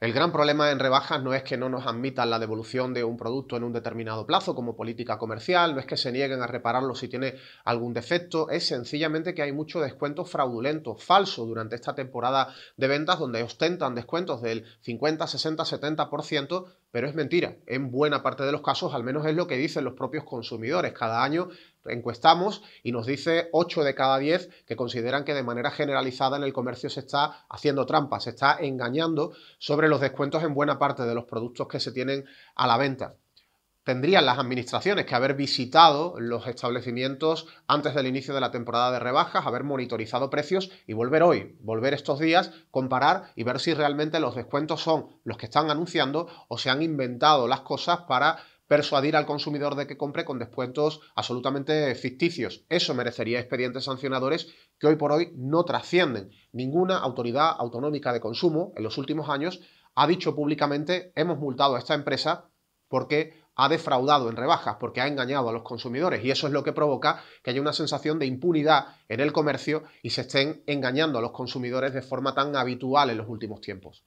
El gran problema en rebajas no es que no nos admitan la devolución de un producto en un determinado plazo como política comercial, no es que se nieguen a repararlo si tiene algún defecto, es sencillamente que hay muchos descuentos fraudulentos, falsos durante esta temporada de ventas donde ostentan descuentos del 50, 60, 70%, pero es mentira. En buena parte de los casos, al menos es lo que dicen los propios consumidores. Cada año encuestamos y nos dice 8 de cada 10 que consideran que de manera generalizada en el comercio se está haciendo trampa, se está engañando sobre los descuentos en buena parte de los productos que se tienen a la venta tendrían las administraciones que haber visitado los establecimientos antes del inicio de la temporada de rebajas, haber monitorizado precios y volver hoy, volver estos días, comparar y ver si realmente los descuentos son los que están anunciando o se han inventado las cosas para persuadir al consumidor de que compre con descuentos absolutamente ficticios. Eso merecería expedientes sancionadores que hoy por hoy no trascienden. Ninguna autoridad autonómica de consumo en los últimos años ha dicho públicamente hemos multado a esta empresa porque ha defraudado en rebajas, porque ha engañado a los consumidores y eso es lo que provoca que haya una sensación de impunidad en el comercio y se estén engañando a los consumidores de forma tan habitual en los últimos tiempos.